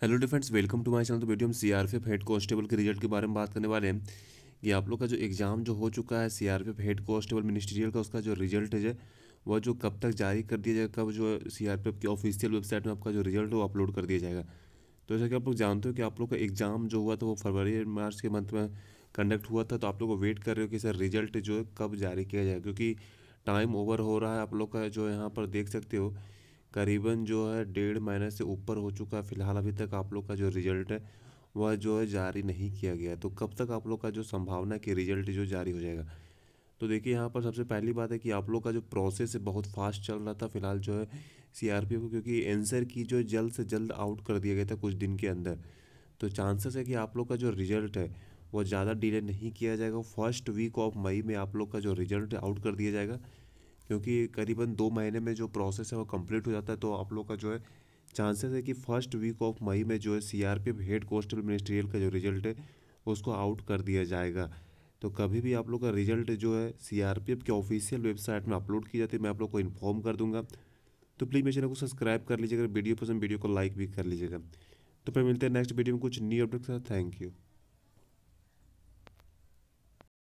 hello the friends welcome to my channel तो video हम CRPF head constable के result के बारे में बात करने वाले हैं कि आप लोग का जो एग्ज़ाम जो हो चुका है सीआरपीएफ हेड कांस्टेबल मिनिस्ट्रियल का उसका जो रिजल्ट है वह जो कब तक जारी कर दिया जाएगा कब जो सीआरपीएफ की ऑफिशियल वेबसाइट में आपका जो रिजल्ट है वो अपलोड कर दिया जाएगा तो जैसा कि आप लोग जानते हो कि आप लोग का एग्ज़ाम जो हुआ था वो फरवरी मार्च के मंथ में कंडक्ट हुआ था तो आप लोग को वेट कर रहे हो कि सर रिजल्ट जो है कब जारी किया जाएगा क्योंकि टाइम ओवर हो रहा है आप लोग का जो यहाँ पर देख सकते हो करीबन जो है डेढ़ महीने से ऊपर हो चुका है फिलहाल अभी तक आप लोग का जो रिजल्ट है वह जो है जारी नहीं किया गया तो कब तक आप लोग का जो संभावना है कि रिजल्ट जो जारी हो जाएगा तो देखिए यहाँ पर सबसे पहली बात है कि आप लोग का जो प्रोसेस है बहुत फास्ट चल रहा था फिलहाल जो है सीआरपीएफ को क्योंकि एंसर की जो जल्द से जल्द आउट कर दिया गया था कुछ दिन के अंदर तो चांसेस है कि आप लोग का जो रिजल्ट है वो ज़्यादा डिले नहीं किया जाएगा फर्स्ट वीक ऑफ मई में आप लोग का जो रिजल्ट आउट कर दिया जाएगा क्योंकि करीबन दो महीने में जो प्रोसेस है वो कंप्लीट हो जाता है तो आप लोग का जो है चांसेस है कि फर्स्ट वीक ऑफ मई में जो है C R P head constable ministerial का जो रिजल्ट है उसको आउट कर दिया जाएगा तो कभी भी आप लोग का रिजल्ट जो है सी आर पी एफ के ऑफिशियल वेबसाइट में अपलोड की जाती है मैं आप लोग को इन्फॉर्म कर दूंगा तो प्लीज़ मेरे चैनल को सब्सक्राइब कर लीजिएगा वीडियो पसंद वीडियो को लाइक भी कर लीजिएगा तो फिर मिलते हैं नेक्स्ट वीडियो में कुछ न्यू अपडेट के साथ थैंक यू